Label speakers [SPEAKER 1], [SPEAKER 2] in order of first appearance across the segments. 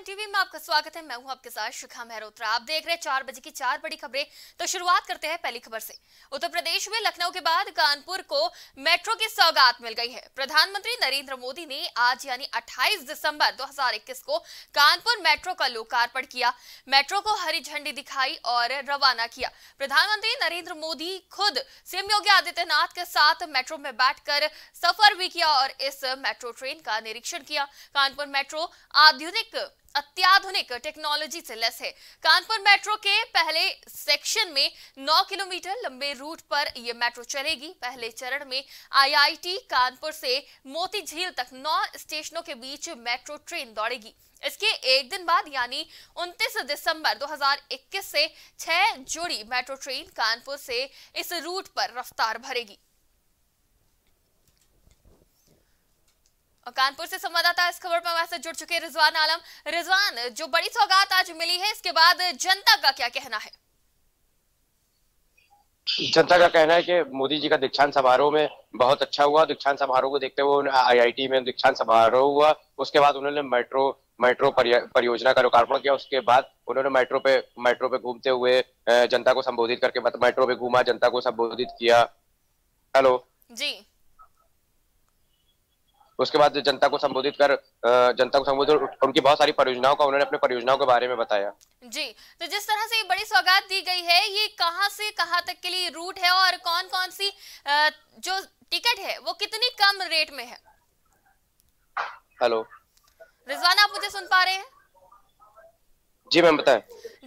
[SPEAKER 1] Prime TV में आपका स्वागत है मैं हूं आपके साथ शिखा मेहरोत्रा आप देख रहे हैं चार बजे की चार बड़ी खबरें तो शुरुआत करते हैं पहली खबर से उत्तर प्रदेश में लखनऊ के बाद कानपुर को मेट्रो की सौगात मिल गई है प्रधानमंत्री नरेंद्र मोदी ने आज यानी 28 दिसंबर 2021 को कानपुर मेट्रो का लोकार्पण किया मेट्रो को हरी झंडी दिखाई और रवाना किया प्रधानमंत्री नरेंद्र मोदी खुद सीएम योगी आदित्यनाथ के साथ मेट्रो में बैठ सफर भी किया और इस मेट्रो ट्रेन का निरीक्षण किया कानपुर मेट्रो आधुनिक अत्याधुनिक टेक्नोलॉजी से लैस है कानपुर मेट्रो के पहले सेक्शन में 9 किलोमीटर लंबे रूट पर यह मेट्रो चलेगी पहले चरण में आईआईटी कानपुर से मोती झील तक 9 स्टेशनों के बीच मेट्रो ट्रेन दौड़ेगी इसके एक दिन बाद यानी 29 दिसंबर 2021 से 6 जोड़ी मेट्रो ट्रेन कानपुर से इस रूट पर रफ्तार भरेगी और कानपुर से संवाददाता इस खबर पर हमारे साथ जुड़ चुके रिजवान आलम रिजवान जो बड़ी सौगात आज मिली है इसके बाद जनता का क्या कहना है
[SPEAKER 2] जनता का कहना है कि मोदी जी का दीक्षांत समारोह में बहुत अच्छा हुआ दीक्षांत समारोह को देखते हुए आईआईटी में दीक्षांत समारोह हुआ उसके बाद उन्होंने मेट्रो मेट्रो परियोजना का लोकार्पण किया उसके बाद उन्होंने मेट्रो पे मेट्रो पे घूमते हुए जनता को संबोधित करके मतलब मेट्रो पे घूमा जनता को संबोधित किया हेलो जी उसके बाद जनता को संबोधित कर जनता को संबोधित उनकी बहुत सारी परियोजनाओं का उन्होंने अपने परियोजनाओं के बारे में बताया
[SPEAKER 1] जी तो जिस तरह से ये बड़ी सौगात दी गई है ये कहाँ से कहाँ तक के लिए रूट है और कौन कौन सी जो टिकट है वो कितनी कम रेट में है हेलो रिजवान आप मुझे सुन पा रहे हैं जी मैम बताएं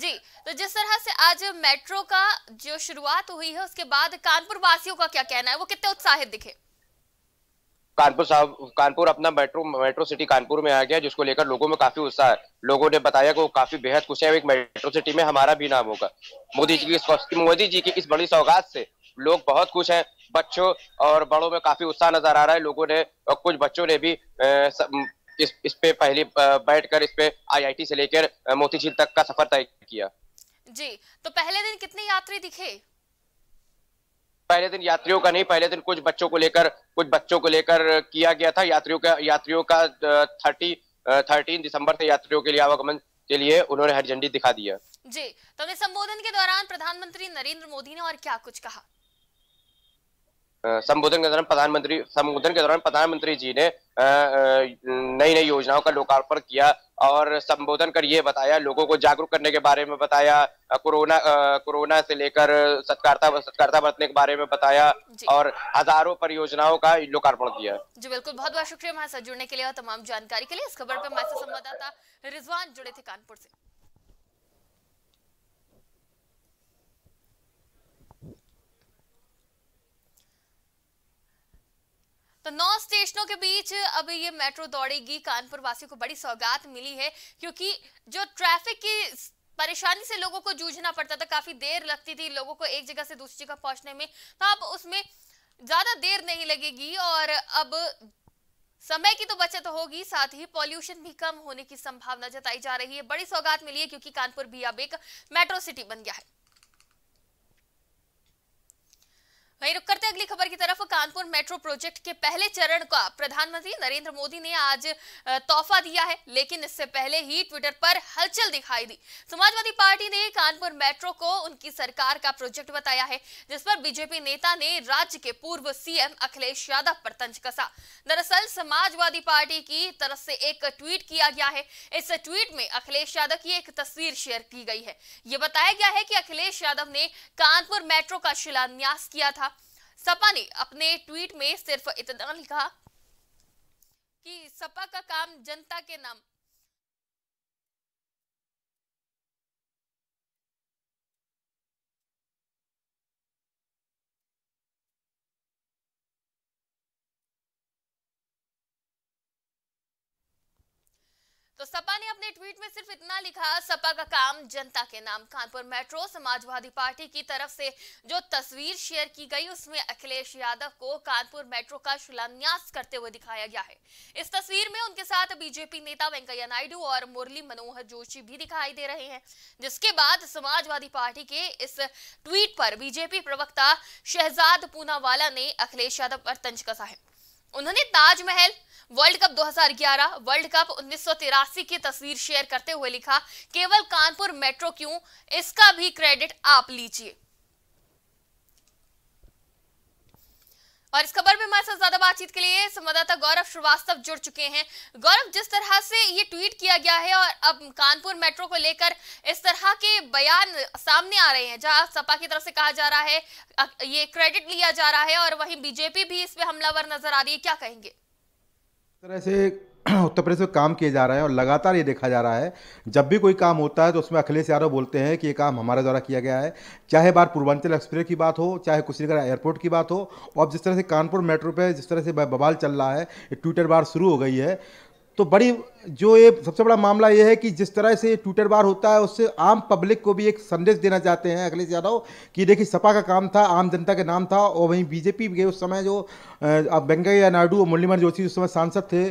[SPEAKER 1] जी तो जिस तरह से आज मेट्रो का जो शुरुआत हुई है उसके बाद कानपुर वासियों का क्या कहना है वो कितने उत्साहित दिखे
[SPEAKER 2] कानपुर साहब कानपुर अपना मेट्रो मेट्रो सिटी कानपुर में आ गया जिसको लेकर लोगों में काफी उत्साह है लोगों ने बताया कि वो काफी बेहद खुश है एक मेट्रो सिटी में हमारा भी नाम होगा मोदी जी की मोदी जी की इस बड़ी सौगात से लोग बहुत खुश हैं बच्चों और बड़ों में काफी उत्साह नजर आ रहा है लोगों ने और कुछ बच्चों ने भी इस इस पे पहले कर इस पे आईआईटी से लेकर मोतीझील तक का सफर तय किया
[SPEAKER 1] जी तो पहले दिन कितने यात्री दिखे
[SPEAKER 2] पहले दिन यात्रियों का नहीं पहले दिन कुछ बच्चों को लेकर कुछ बच्चों को लेकर किया गया था यात्रियों का यात्रियों का थर्टी थर्टीन दिसंबर से यात्रियों के लिए आवागमन के लिए उन्होंने हरी झंडी दिखा दिया
[SPEAKER 1] जी तो संबोधन के दौरान प्रधानमंत्री नरेंद्र मोदी ने और क्या कुछ कहा
[SPEAKER 2] संबोधन के दौरान प्रधानमंत्री संबोधन के दौरान प्रधानमंत्री जी ने नई नई योजनाओं का लोकार्पण किया और संबोधन कर ये बताया लोगों को जागरूक करने के बारे में बताया कोरोना कोरोना से लेकर सत्कारता सत्कारता बरतने के बारे में बताया और हजारों परियोजनाओं का लोकार्पण किया
[SPEAKER 1] जी बिल्कुल बहुत बहुत शुक्रिया हमारे साथ जुड़ने के लिए और तमाम जानकारी के लिए इस खबर पर हमारे संवाददाता रिजवान जुड़े थे कानपुर से तो नौ स्टेशनों के बीच अब ये मेट्रो दौड़ेगी कानपुर वासियों को बड़ी सौगात मिली है क्योंकि जो ट्रैफिक की परेशानी से लोगों को जूझना पड़ता था काफी देर लगती थी लोगों को एक जगह से दूसरी जगह पहुंचने में तो अब उसमें ज्यादा देर नहीं लगेगी और अब समय की तो बचत होगी साथ ही पॉल्यूशन भी कम होने की संभावना जताई जा रही है बड़ी सौगात मिली है क्योंकि कानपुर भी अब एक मेट्रो सिटी बन गया है वहीं रुक करते अगली खबर की तरफ कानपुर मेट्रो प्रोजेक्ट के पहले चरण का प्रधानमंत्री नरेंद्र मोदी ने आज तोहफा दिया है लेकिन इससे पहले ही ट्विटर पर हलचल दिखाई दी समाजवादी पार्टी ने कानपुर मेट्रो को उनकी सरकार का प्रोजेक्ट बताया है जिस पर बीजेपी नेता ने राज्य के पूर्व सीएम अखिलेश यादव पर तंज कसा दरअसल समाजवादी पार्टी की तरफ से एक ट्वीट किया गया है इस ट्वीट में अखिलेश यादव की एक तस्वीर शेयर की गई है ये बताया गया है कि अखिलेश यादव ने कानपुर मेट्रो का शिलान्यास किया था सपा ने अपने ट्वीट में सिर्फ इतना लिखा कि सपा का काम जनता के नाम तो सपा ने अपने ट्वीट में सिर्फ इतना लिखा सपा का काम जनता के नाम कानपुर मेट्रो समाजवादी पार्टी की तरफ से जो तस्वीर शेयर की गई उसमें अखिलेश यादव को कानपुर मेट्रो का शिलान्यास करते हुए दिखाया गया है इस तस्वीर में उनके साथ बीजेपी नेता वेंकैया नायडू और मुरली मनोहर जोशी भी दिखाई दे रहे हैं जिसके बाद समाजवादी पार्टी के इस ट्वीट पर बीजेपी प्रवक्ता शहजाद पूनावाला ने अखिलेश यादव पर तंज कसा है उन्होंने Taj Mahal world cup 2011 world cup उन्नीस की तस्वीर शेयर करते हुए लिखा केवल कानपुर मेट्रो क्यों इसका भी क्रेडिट आप लीजिए और इस खबर में हमारे साथ ज्यादा बातचीत के लिए संवाददाता गौरव श्रीवास्तव जुड़ चुके हैं गौरव जिस तरह से ये ट्वीट किया गया है और अब कानपुर मेट्रो को लेकर इस तरह के बयान सामने आ रहे हैं जहां सपा की तरफ से कहा जा रहा है ये क्रेडिट लिया जा रहा है और वहीं बीजेपी भी इस पर हमलावर नजर आ रही है क्या कहेंगे
[SPEAKER 3] तरह से उत्तर प्रदेश में काम किए जा रहे हैं और लगातार ये देखा जा रहा है जब भी कोई काम होता है तो उसमें अखिलेश यादव बोलते हैं कि ये काम हमारे द्वारा किया गया है चाहे बार पूर्वांचल एक्सप्रेस की बात हो चाहे कुशीनगर एयरपोर्ट की बात हो और अब जिस तरह से कानपुर मेट्रो पे जिस तरह से बवाल चल रहा है ट्विटर बार शुरू हो गई है तो बड़ी जो ये सबसे बड़ा मामला ये है कि जिस तरह से ट्विटर बार होता है उससे आम पब्लिक को भी एक संदेश देना चाहते हैं अखिलेश यादव कि देखिए सपा का काम था आम जनता के नाम था और वहीं बीजेपी के उस समय जो वेंकैया नायडू और मुरलीमन जोशी उस समय सांसद थे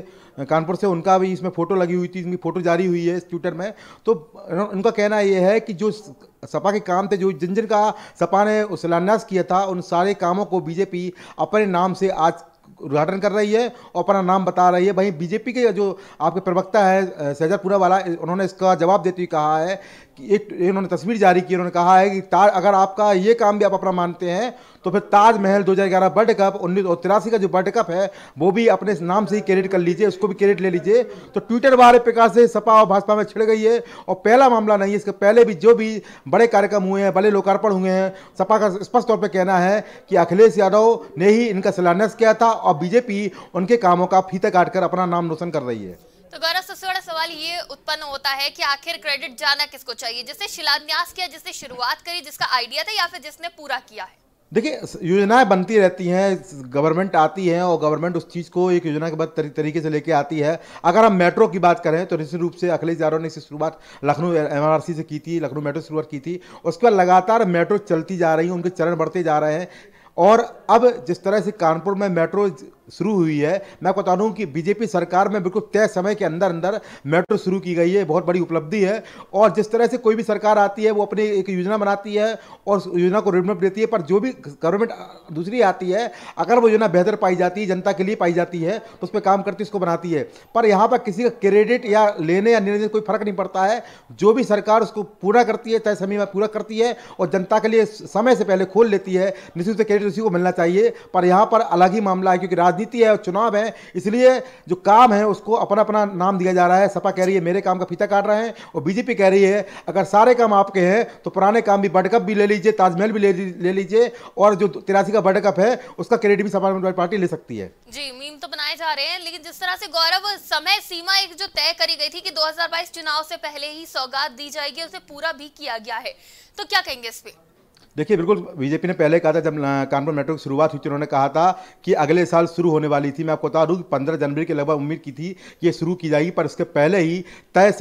[SPEAKER 3] कानपुर से उनका भी इसमें फ़ोटो लगी हुई थी इनकी फ़ोटो जारी हुई है ट्विटर में तो उनका कहना यह है कि जो सपा के काम थे जो जिन जिन का सपा ने शिलान्यास किया था उन सारे कामों को बीजेपी अपने नाम से आज उद्घाटन कर रही है और अपना नाम बता रही है वहीं बीजेपी के जो आपके प्रवक्ता है सैजर वाला उन्होंने इसका जवाब देते हुए कहा है एक इन्होंने तस्वीर जारी की उन्होंने कहा है कि ताज अगर आपका ये काम भी आप अपना मानते हैं तो फिर ताजमहल दो हज़ार ग्यारह वर्ल्ड कप उन्नीस सौ तिरासी का जो वर्ल्ड कप है वो भी अपने नाम से ही क्रेडिट कर लीजिए उसको भी क्रेडिट ले लीजिए तो ट्विटर वाले प्रकार से सपा और भाजपा में छिड़ गई है और पहला मामला नहीं है इसके पहले भी जो भी बड़े कार्यक्रम हुए हैं बड़े लोकार्पण हुए हैं सपा का स्पष्ट तौर पर कहना है कि अखिलेश यादव ने ही इनका शिलान्यास किया था और बीजेपी उनके कामों का फीते काट अपना नाम रोशन कर रही है
[SPEAKER 1] तो गौरव सवाल ये उत्पन्न होता है कि आखिर क्रेडिट जाना किसको चाहिए जिसने शिलान्यास किया जिसने शुरुआत करी जिसका आइडिया था या फिर जिसने पूरा किया है
[SPEAKER 3] देखिए योजनाएं बनती रहती हैं गवर्नमेंट आती है और गवर्नमेंट उस चीज़ को एक योजना के बाद तरी, तरीके से लेके आती है अगर हम मेट्रो की बात करें तो निश्चित रूप से अखिलेश यादव ने इसकी शुरुआत लखनऊ एम से की थी लखनऊ मेट्रो शुरुआत की थी उसके बाद लगातार मेट्रो चलती जा रही है उनके चरण बढ़ते जा रहे हैं और अब जिस तरह से कानपुर में मेट्रो शुरू हुई है मैं आपको बता दूँ कि बीजेपी सरकार में बिल्कुल तय समय के अंदर अंदर मेट्रो शुरू की गई है बहुत बड़ी उपलब्धि है और जिस तरह से कोई भी सरकार आती है वो अपनी एक योजना बनाती है और योजना को रोडमेप देती है पर जो भी गवर्नमेंट दूसरी आती है अगर वो योजना बेहतर पाई जाती है जनता के लिए पाई जाती है तो उस पर काम करती उसको बनाती है पर यहाँ पर किसी का क्रेडिट या लेने या निर्णय कोई फर्क नहीं पड़ता है जो भी सरकार उसको पूरा करती है तय समय में पूरा करती है और जनता के लिए समय से पहले खोल लेती है निश्चित से क्रेडिट उसी को मिलना चाहिए पर यहाँ पर अलग ही मामला है क्योंकि राजनीति राजनीति है चुनाव है इसलिए जो काम है उसको अपना अपना नाम दिया जा रहा है सपा कह रही है मेरे काम का फीता काट रहे हैं और बीजेपी कह रही है अगर सारे काम आपके हैं तो पुराने काम भी वर्ल्ड कप भी ले लीजिए ताजमहल भी ले लीजिए और जो तिरासी का वर्ल्ड कप है उसका क्रेडिट भी समाजवादी पार्टी ले सकती है जी
[SPEAKER 1] मीम तो बनाए जा रहे हैं लेकिन जिस तरह से गौरव समय सीमा एक जो तय करी गई थी कि 2022 चुनाव से पहले ही सौगात दी जाएगी उसे पूरा भी किया गया है तो क्या कहेंगे इस पर
[SPEAKER 3] देखिए बिल्कुल बीजेपी ने पहले कहा था जब कानपुर मेट्रो की शुरुआत हुई थी उन्होंने कहा था कि अगले साल शुरू होने वाली थी मैं आपको बता दूँ कि पंद्रह जनवरी के लगभग उम्मीद की थी कि ये शुरू की जाएगी पर उसके पहले ही तय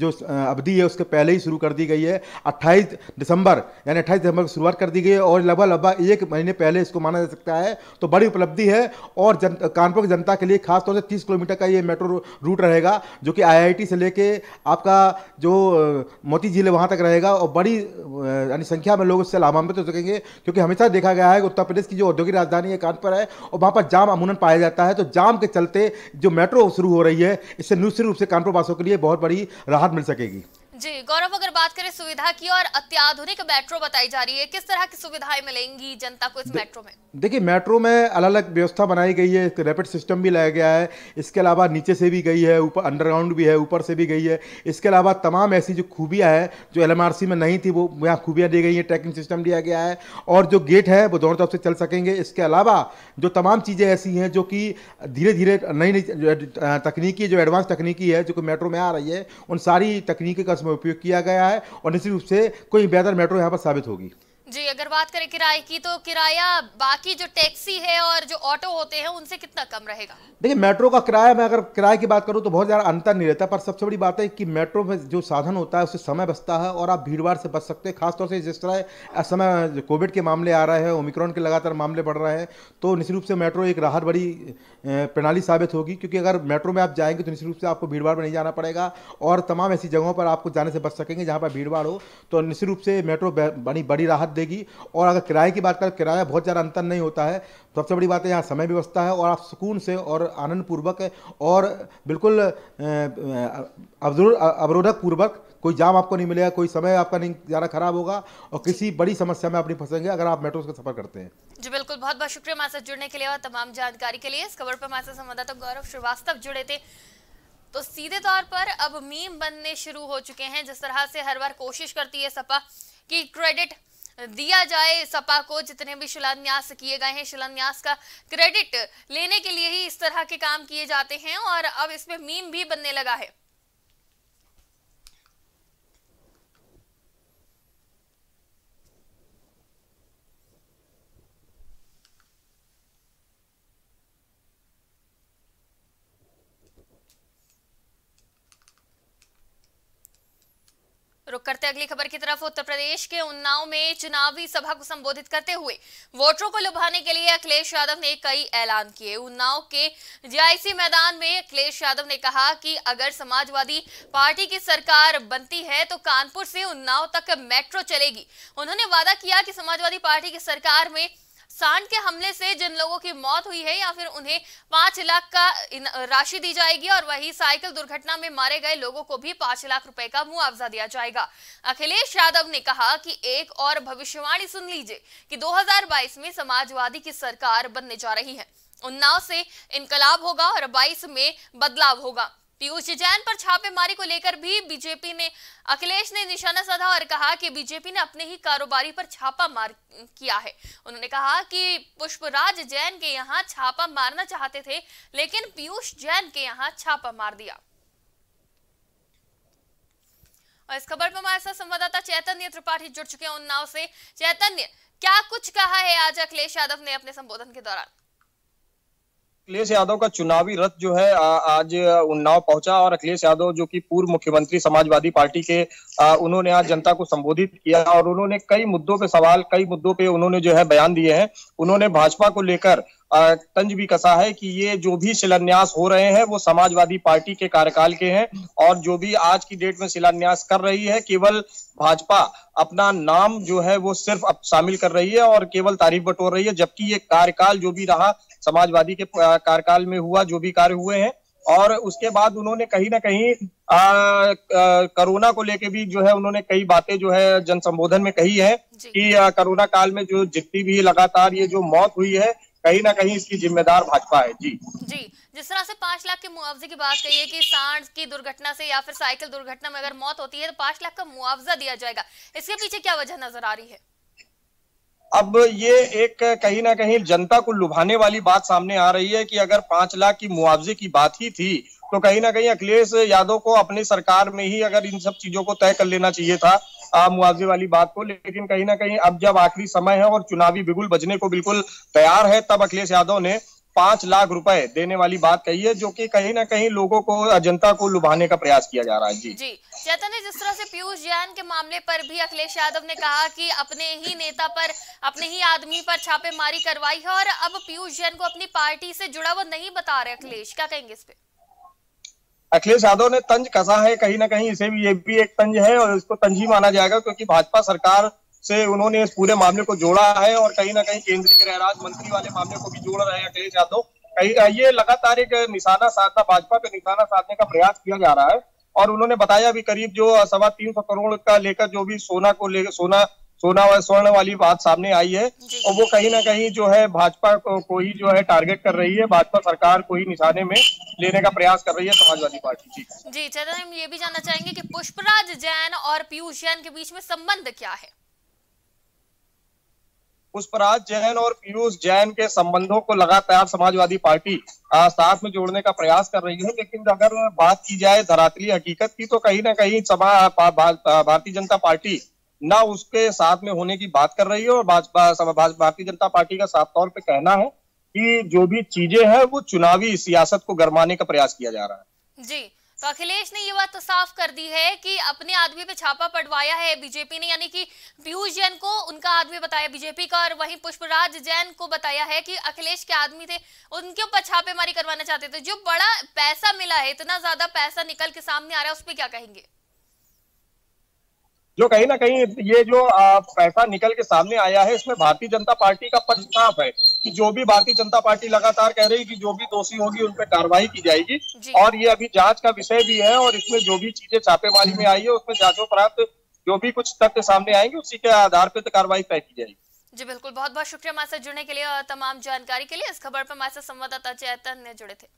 [SPEAKER 3] जो अवधि है उसके पहले ही शुरू कर दी गई है अट्ठाईस दिसंबर यानी अट्ठाईस दिसंबर की शुरुआत कर दी गई है और लगभग लगभग एक महीने पहले इसको माना जा सकता है तो बड़ी उपलब्धि है और जन कानपुर की जनता के लिए खासतौर से तीस किलोमीटर का ये मेट्रो रूट रहेगा जो कि आई से लेके आपका जो मोती झील है वहाँ तक रहेगा और बड़ी यानी संख्या में लोग उससे लाभान्वित हो सकेंगे क्योंकि हमेशा देखा गया है कि उत्तर प्रदेश की जो औद्योगिक राजधानी है कानपुर है और वहाँ पर जाम अमूनन पाया जाता है तो जाम के चलते जो मेट्रो शुरू हो रही है इससे निश्चित रूप से कानपुर वासियों के लिए बहुत बड़ी राहत मिल सकेगी
[SPEAKER 1] जी गौरव अगर बात करें सुविधा की और अत्याधुनिक मेट्रो बताई जा रही है किस तरह की सुविधाएं मिलेंगी जनता को इस मेट्रो में
[SPEAKER 3] देखिए मेट्रो में अलग अलग व्यवस्था बनाई गई है रैपिड सिस्टम भी लाया गया है इसके अलावा नीचे से भी गई है ऊपर अंडरग्राउंड भी है ऊपर से भी गई है इसके अलावा तमाम ऐसी जो खूबियाँ है जो एल में नहीं थी वो यहाँ खूबियाँ दी गई हैं ट्रैकिंग सिस्टम दिया गया है और जो गेट है वो दोनों तरफ से चल सकेंगे इसके अलावा जो तमाम चीज़ें ऐसी हैं जो कि धीरे धीरे नई नई तकनीकी जो एडवांस तकनीकी है जो कि मेट्रो में आ रही है उन सारी तकनीकी का में उपयोग किया गया है और निश्चित रूप से कोई बेहतर मेट्रो यहाँ पर साबित होगी
[SPEAKER 1] जी अगर बात करें किराए की तो किराया बाकी जो टैक्सी है और जो ऑटो होते हैं उनसे कितना कम रहेगा
[SPEAKER 3] देखिए मेट्रो का किराया मैं अगर किराए की बात करूँ तो बहुत ज़्यादा अंतर नहीं रहता पर सबसे बड़ी बात है कि मेट्रो में जो साधन होता है उससे समय बचता है और आप भीड़ से बच सकते हैं खासतौर से जिस तरह समय कोविड के मामले आ रहे हैं ओमिक्रॉन के लगातार मामले बढ़ रहे हैं तो निश्चित रूप से मेट्रो एक राहत बड़ी प्रणाली साबित होगी क्योंकि अगर मेट्रो में आप जाएंगे तो निश्चित रूप से आपको भीड़ में नहीं जाना पड़ेगा और तमाम ऐसी जगहों पर आपको जाने से बच सकेंगे जहाँ पर भीड़ हो तो निश्चित रूप से मेट्रो बड़ी बड़ी राहत देगी और अगर किराए की बात करें किराया बहुत ज़्यादा अंतर नहीं होता है सबसे बड़ी बात है यहाँ समय व्यवस्था है और आप सुकून से और आनंदपूर्वक और बिल्कुल अवरोधक पूर्वक कोई जाम आपको नहीं मिलेगा कोई समय आपका नहीं ज़्यादा खराब होगा और किसी बड़ी समस्या में आप नहीं फंसेंगे अगर आप मेट्रो का सफर करते हैं
[SPEAKER 1] जी बिल्कुल बहुत बहुत शुक्रिया हमारे साथ जुड़ने के लिए और तमाम जानकारी के लिए इस खबर पर हमारे साथ संवाददाता गौरव श्रीवास्तव जुड़े थे तो सीधे तौर पर अब मीम बनने शुरू हो चुके हैं जिस तरह से हर बार कोशिश करती है सपा की क्रेडिट दिया जाए सपा को जितने भी शिलान्यास किए गए हैं शिलान्यास का क्रेडिट लेने के लिए ही इस तरह के काम किए जाते हैं और अब इसमें मीम भी बनने लगा है रुक करते अगली खबर की तरफ उत्तर प्रदेश के उन्नाव में चुनावी सभा को संबोधित करते हुए वोटरों को लुभाने के लिए अखिलेश यादव ने कई ऐलान किए उन्नाव के जीआईसी मैदान में अखिलेश यादव ने कहा कि अगर समाजवादी पार्टी की सरकार बनती है तो कानपुर से उन्नाव तक मेट्रो चलेगी उन्होंने वादा किया कि समाजवादी पार्टी की सरकार में सांड के हमले से जिन लोगों की मौत हुई है या फिर उन्हें पांच लाख का राशि दी जाएगी और वही साइकिल दुर्घटना में मारे गए लोगों को भी पांच लाख रुपए का मुआवजा दिया जाएगा अखिलेश यादव ने कहा कि एक और भविष्यवाणी सुन लीजिए कि 2022 में समाजवादी की सरकार बनने जा रही है उन्नाव से इनकलाब होगा और बाईस में बदलाव होगा पीयूष जैन पर छापेमारी को लेकर भी बीजेपी ने अखिलेश ने निशाना साधा और कहा कि बीजेपी ने अपने ही कारोबारी पर छापा मार किया है उन्होंने कहा कि पुष्पराज जैन के यहाँ छापा मारना चाहते थे लेकिन पीयूष जैन के यहाँ छापा मार दिया और इस खबर पर हमारे साथ संवाददाता चैतन्य त्रिपाठी जुड़ चुके हैं उन्नाव से चैतन्य क्या कुछ कहा है आज अखिलेश यादव ने अपने संबोधन के दौरान
[SPEAKER 4] अखिलेश यादव का चुनावी रथ जो है आज उन्नाव पहुंचा और अखिलेश यादव जो कि पूर्व मुख्यमंत्री समाजवादी पार्टी के उन्होंने आज जनता को संबोधित किया और उन्होंने कई मुद्दों पे सवाल कई मुद्दों पे उन्होंने जो है बयान दिए हैं उन्होंने भाजपा को लेकर तंज भी कसा है कि ये जो भी शिलान्यास हो रहे हैं वो समाजवादी पार्टी के कार्यकाल के हैं और जो भी आज की डेट में शिलान्यास कर रही है केवल भाजपा अपना नाम जो है वो सिर्फ अब शामिल कर रही है और केवल तारीफ बटोर रही है जबकि ये कार्यकाल जो भी रहा समाजवादी के कार्यकाल में हुआ जो भी कार्य हुए हैं और उसके बाद उन्होंने कहीं ना कहीं कोरोना को लेके भी जो है उन्होंने कई बातें जो है जन संबोधन में कही है कि कोरोना काल में जो जितनी भी लगातार ये जो मौत हुई है कहीं ना कहीं इसकी जिम्मेदार भाजपा है जी जी
[SPEAKER 1] जिस तरह से पांच लाख के मुआवजे की बात कही है कि सांड की दुर्घटना से या फिर साइकिल दुर्घटना में अगर मौत होती है तो पांच लाख का मुआवजा दिया जाएगा इसके पीछे क्या वजह नजर आ रही है
[SPEAKER 4] अब ये एक कहीं ना कहीं जनता को लुभाने वाली बात सामने आ रही है कि अगर पांच लाख की मुआवजे की बात ही थी तो कहीं ना कहीं अखिलेश यादव को अपनी सरकार में ही अगर इन सब चीजों को तय कर लेना चाहिए था मुआवजे वाली बात को लेकिन कहीं ना कहीं अब जब आखिरी समय है और चुनावी बिगुल बजने को बिल्कुल तैयार है तब अखिलेश यादव ने पांच लाख रुपए देने वाली बात कही है जो कि कहीं ना कहीं लोगों को जनता को लुभाने का प्रयास किया जा रहा है जी जी
[SPEAKER 1] चैतन्य जिस तरह से पीयूष जैन के मामले पर भी अखिलेश यादव ने कहा कि अपने ही नेता पर अपने ही आदमी पर छापेमारी करवाई है और अब पीयूष जैन को अपनी पार्टी से जुड़ा हुआ नहीं बता रहे अखिलेश क्या कहेंगे इस पर
[SPEAKER 4] अखिलेश यादव ने तंज कसा है कहीं ना कहीं इसे भी ये भी एक तंज है और इसको तंज ही माना जाएगा क्योंकि भाजपा सरकार से उन्होंने इस पूरे मामले को जोड़ा है और कहीं ना कहीं केंद्रीय गृह राज्य मंत्री वाले मामले को भी जोड़ रहे हैं अखिलेश यादव कहीं ये लगातार एक निशाना साधना भाजपा पे निशाना साधने का प्रयास किया जा रहा है और उन्होंने बताया भी करीब जो सवा तीन सौ करोड़ का लेकर जो भी सोना को लेकर सोना सोना व स्वर्ण वाली बात सामने आई है और वो कहीं ना कहीं जो है भाजपा को, को ही जो है टारगेट कर रही है भाजपा सरकार को ही निशाने में लेने का प्रयास कर रही है समाजवादी पार्टी जी
[SPEAKER 1] जी चलो हम ये भी जानना चाहेंगे कि पुष्पराज जैन और पीयूष जैन के बीच में संबंध क्या है
[SPEAKER 4] पुष्पराज जैन और पीयूष जैन के संबंधों को लगातार समाजवादी पार्टी साथ में जोड़ने का प्रयास कर रही है लेकिन अगर बात की जाए धरातली हकीकत की तो कहीं ना कहीं समा भारतीय जनता पार्टी ना उसके साथ में होने की बात कर रही है और भाजपा भारतीय जनता पार्टी का साफ तौर पर कहना है कि जो भी चीजें हैं वो चुनावी सियासत को गरमाने का प्रयास किया जा रहा है
[SPEAKER 1] जी तो अखिलेश ने ये बात तो साफ कर दी है कि अपने आदमी पे छापा पड़वाया है बीजेपी ने यानी कि पीयूष जैन को उनका आदमी बताया बीजेपी का और वहीं पुष्पराज जैन को बताया है कि अखिलेश के आदमी थे उनके ऊपर छापेमारी करवाना चाहते थे जो बड़ा पैसा मिला है इतना ज्यादा पैसा निकल के सामने आ रहा है उस पर क्या कहेंगे
[SPEAKER 4] जो कहीं ना कहीं ये जो पैसा निकल के सामने आया है इसमें भारतीय जनता पार्टी का पक्ष साफ है कि जो भी भारतीय जनता पार्टी लगातार कह रही कि जो भी दोषी होगी उन पर कार्रवाई की जाएगी और ये अभी जांच का विषय भी है और इसमें जो भी चीजें छापेमारी में आई है उसमें जांचोपरांत जो भी कुछ तथ्य सामने आएंगे उसी के आधार पर तो कार्रवाई तय की जाएगी
[SPEAKER 1] जी बिल्कुल बहुत बहुत शुक्रिया हमारे साथ जुड़ने के लिए और तमाम जानकारी के लिए इस खबर पर हमारे साथ संवाददाता चैतन्य जुड़े थे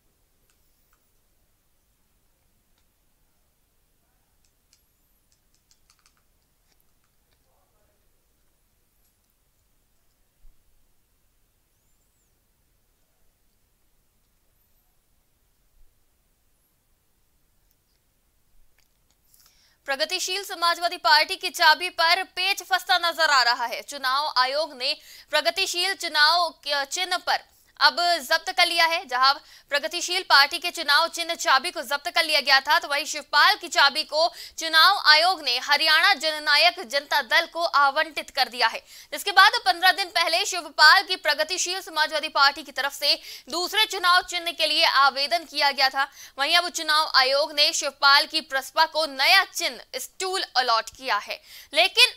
[SPEAKER 1] प्रगतिशील समाजवादी पार्टी की चाबी पर पेच फंसता नजर आ रहा है चुनाव आयोग ने प्रगतिशील चुनाव चिन्ह पर अब जब्त कर लिया है जहां प्रगतिशील पार्टी के चुनाव चिन्ह चाबी को जब्त कर लिया गया था तो वहीं शिवपाल की चाबी को चुनाव आयोग ने हरियाणा जननायक जनता दल को आवंटित कर दिया है जिसके बाद पंद्रह दिन पहले शिवपाल की प्रगतिशील समाजवादी पार्टी की तरफ से दूसरे चुनाव चिन्ह के लिए आवेदन किया गया था वहीं अब चुनाव आयोग ने शिवपाल की प्रसपा को नया चिन्ह स्टूल अलॉट किया है लेकिन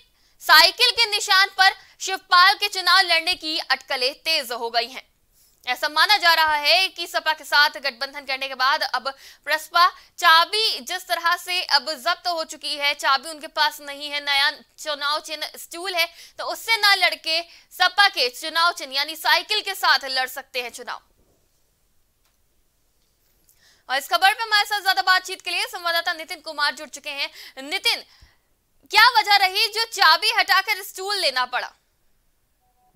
[SPEAKER 1] साइकिल के निशान पर शिवपाल के चुनाव लड़ने की अटकलें तेज हो गई हैं ऐसा माना जा रहा है कि सपा के साथ गठबंधन करने के बाद अब प्रसपा चाबी जिस तरह से अब जब्त हो चुकी है चाबी उनके पास नहीं है नया चुनाव चिन्ह स्टूल है तो उससे ना लड़के सपा के चुनाव चिन्ह यानी साइकिल के साथ लड़ सकते हैं चुनाव और इस खबर पे हमारे साथ ज्यादा बातचीत के लिए संवाददाता नितिन कुमार जुड़ चुके हैं नितिन क्या वजह रही जो चाबी हटाकर स्टूल लेना पड़ा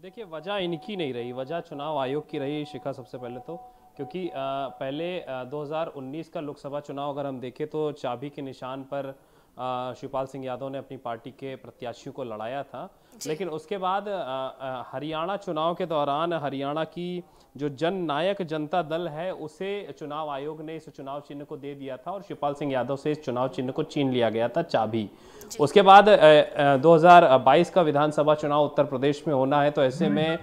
[SPEAKER 5] देखिए वजह इनकी नहीं रही वजह चुनाव आयोग की रही शिखा सबसे पहले तो क्योंकि पहले 2019 का लोकसभा चुनाव अगर हम देखें तो चाबी के निशान पर शिवपाल सिंह यादव ने अपनी पार्टी के प्रत्याशियों को लड़ाया था लेकिन उसके बाद हरियाणा चुनाव के दौरान हरियाणा की जो जन नायक जनता दल है उसे चुनाव आयोग ने इस चुनाव चिन्ह को दे दिया था और शिवपाल सिंह यादव से इस चुनाव चिन्ह को छीन लिया गया था चाबी उसके बाद 2022 का विधानसभा चुनाव उत्तर प्रदेश में होना है तो ऐसे में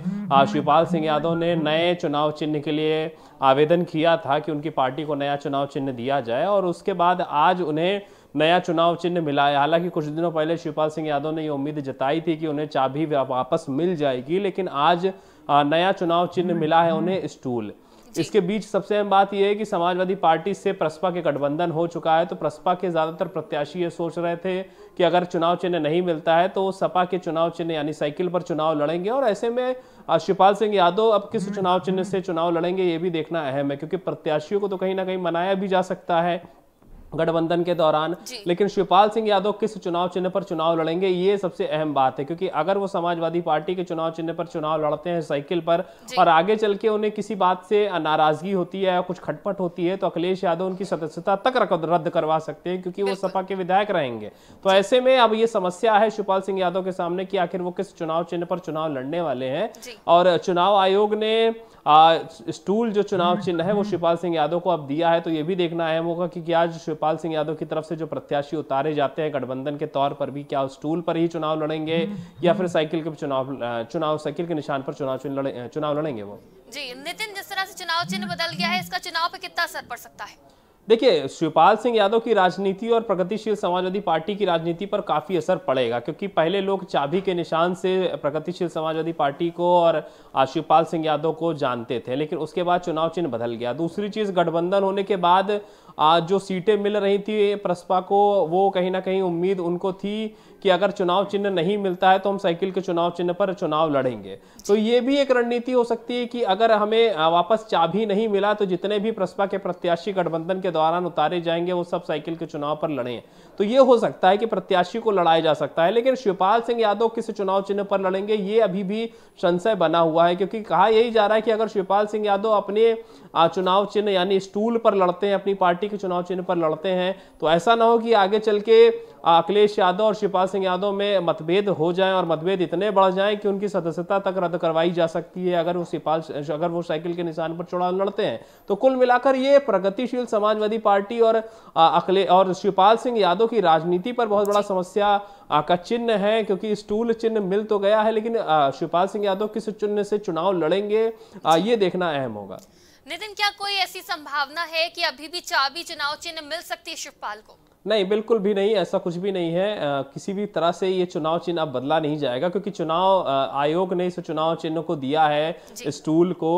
[SPEAKER 5] शिवपाल सिंह यादव ने नए चुनाव चिन्ह के लिए आवेदन किया था कि उनकी पार्टी को नया चुनाव चिन्ह दिया जाए और उसके बाद आज उन्हें नया चुनाव चिन्ह मिला है हालांकि कुछ दिनों पहले शिवपाल सिंह यादव ने ये उम्मीद जताई थी कि उन्हें चाबी वापस मिल जाएगी लेकिन आज नया चुनाव चिन्ह मिला है उन्हें स्टूल इसके बीच सबसे अहम बात यह है कि समाजवादी पार्टी से प्रसपा के गठबंधन हो चुका है तो प्रसपा के ज़्यादातर प्रत्याशी ये सोच रहे थे कि अगर चुनाव चिन्ह नहीं मिलता है तो वो सपा के चुनाव चिन्ह यानी साइकिल पर चुनाव लड़ेंगे और ऐसे में शिवपाल सिंह यादव अब किस हम्म। चुनाव चिन्ह से चुनाव लड़ेंगे ये भी देखना अहम है क्योंकि प्रत्याशियों को तो कहीं ना कहीं मनाया भी जा सकता है गठबंधन के दौरान लेकिन शिवपाल सिंह यादव किस चुनाव चिन्ह पर चुनाव लड़ेंगे ये सबसे अहम बात है क्योंकि अगर वो समाजवादी पार्टी के चुनाव चिन्ह पर चुनाव लड़ते हैं साइकिल पर और आगे चल के उन्हें किसी बात से नाराजगी होती है कुछ खटपट होती है तो अखिलेश यादव उनकी सदस्यता तक रद्द करवा सकते हैं क्योंकि वो सपा के विधायक रहेंगे तो ऐसे में अब ये समस्या है शिवपाल सिंह यादव के सामने की आखिर वो किस चुनाव चिन्ह पर चुनाव लड़ने वाले हैं और चुनाव आयोग ने स्टूल जो चुनाव चिन्ह है वो शिवपाल सिंह यादव को अब दिया है तो ये भी देखना अहम होगा कि आज शिवपाल शिवपाल सिंह यादव की तरफ से जो प्रत्याशी उतारे जाते हैं गठबंधन के तौर पर भी क्या उस टूल पर ही चुनाव लड़ेंगे या फिर साइकिल के चुनाव चुनाव साइकिल के निशान पर चुनाव चुनाव लड़ेंगे वो
[SPEAKER 1] जी नितिन जिस तरह से चुनाव चिन्ह बदल गया है इसका चुनाव पर कितना असर पड़ सकता
[SPEAKER 5] है देखिए शिवपाल सिंह यादव की राजनीति और प्रगतिशील समाजवादी पार्टी की राजनीति पर काफ़ी असर पड़ेगा क्योंकि पहले लोग चाबी के निशान से प्रगतिशील समाजवादी पार्टी को और शिवपाल सिंह यादव को जानते थे लेकिन उसके बाद चुनाव चिन्ह बदल गया दूसरी चीज़ गठबंधन होने के बाद आज जो सीटें मिल रही थी प्रसपा को वो कहीं ना कहीं उम्मीद उनको थी कि अगर चुनाव चिन्ह नहीं मिलता है तो हम साइकिल के चुनाव चिन्ह पर चुनाव लड़ेंगे तो ये भी एक रणनीति हो सकती है कि अगर हमें वापस चाबी नहीं मिला तो जितने भी प्रसपा के प्रत्याशी गठबंधन के दौरान उतारे जाएंगे वो सब साइकिल के चुनाव पर लड़ें तो ये हो सकता है कि प्रत्याशी को लड़ाया जा सकता है लेकिन शिवपाल सिंह यादव किस चुनाव चिन्ह पर लड़ेंगे ये अभी भी संशय बना हुआ है क्योंकि कहा यही जा रहा है कि अगर शिवपाल सिंह यादव अपने चुनाव चिन्ह यानी स्टूल पर लड़ते हैं अपनी पार्टी के चुनाव चिन्ह पर लड़ते हैं तो ऐसा ना हो कि आगे चल के अखिलेश यादव और शिवपाल सिंह यादव में मतभेद हो जाए और मतभेद इतने बढ़ जाए कि उनकी सदस्यता तक रद्द करवाई जा सकती है अगर वो शिवपाल अगर वो साइकिल के निशान पर चुनाव लड़ते हैं तो कुल मिलाकर ये प्रगतिशील समाजवादी पार्टी और अखिलेश और शिवपाल सिंह यादव यादव तो की राजनीति पर बहुत बड़ा समस्या का चिन्ह है क्योंकि स्टूल चिन्ह मिल तो गया है लेकिन शिवपाल सिंह यादव किस चिन्ह से चुनाव लड़ेंगे ये देखना अहम होगा
[SPEAKER 1] नितिन क्या कोई ऐसी संभावना है कि अभी भी चाबी चुनाव चिन्ह मिल सकती है शिवपाल को
[SPEAKER 5] नहीं बिल्कुल भी नहीं ऐसा कुछ भी नहीं है आ, किसी भी तरह से ये चुनाव चिन्ह अब बदला नहीं जाएगा क्योंकि चुनाव आयोग ने इस चुनाव चिन्ह को दिया है स्टूल को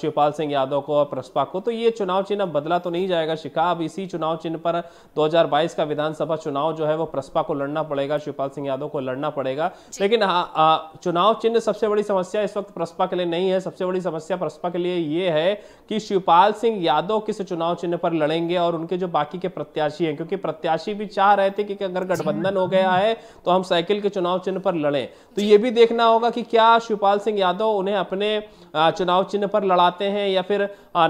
[SPEAKER 5] शिवपाल सिंह यादव को और प्रसपा को तो ये चुनाव चिन्ह अब बदला तो नहीं जाएगा शिखा अब इसी चुनाव चिन्ह पर 2022 का विधानसभा चुनाव जो है वो प्रसपा को लड़ना पड़ेगा शिवपाल सिंह यादव को लड़ना पड़ेगा लेकिन हाँ, चुनाव चिन्ह सबसे बड़ी समस्या इस वक्त प्रसपा के लिए नहीं है सबसे बड़ी समस्या प्रसपा के लिए ये है कि शिवपाल सिंह यादव किस चुनाव चिन्ह पर लड़ेंगे और उनके जो बाकी के प्रत्याशी हैं क्योंकि प्रत्याशी प्रत्याशी भी चाह रहे थे कि अगर गठबंधन हो गया है तो हम साइकिल के चुनाव चिन्ह पर लड़ें तो ये भी देखना होगा कि क्या शिवपाल सिंह यादव उन्हें अपने चुनाव चिन्ह पर लड़ाते हैं या फिर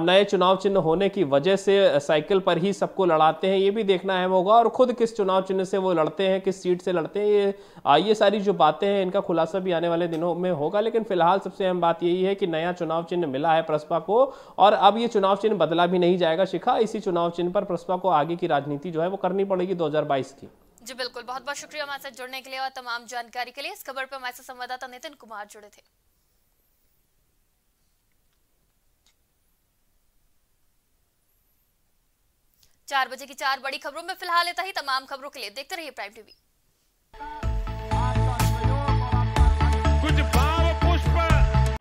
[SPEAKER 5] नए चुनाव चिन्ह होने की वजह से साइकिल पर ही सबको लड़ाते हैं ये भी देखना अहम होगा और खुद किस चुनाव चिन्ह से वो लड़ते हैं किस सीट से लड़ते हैं ये ये सारी जो बातें हैं इनका खुलासा भी आने वाले दिनों में होगा लेकिन फिलहाल सबसे अहम बात यही है कि नया चुनाव चिन्ह मिला है प्रसपा को और अब ये चुनाव चिन्ह बदला भी नहीं जाएगा शिखा इसी चुनाव चिन्ह पर प्रसपा को आगे की राजनीति जो है वो करनी करनी पड़ेगी 2022 की
[SPEAKER 1] जी बिल्कुल बहुत बहुत शुक्रिया हमारे साथ जुड़ने के लिए और तमाम जानकारी के लिए इस खबर पर हमारे साथ संवाददाता नितिन कुमार जुड़े थे चार बजे की चार बड़ी खबरों में फिलहाल इतना ही तमाम खबरों के लिए देखते रहिए प्राइम टीवी कुछ भाव
[SPEAKER 3] पुष्प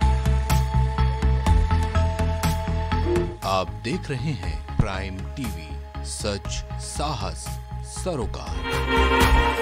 [SPEAKER 3] आप देख रहे हैं
[SPEAKER 5] प्राइम टीवी सच साहस
[SPEAKER 1] सरोकार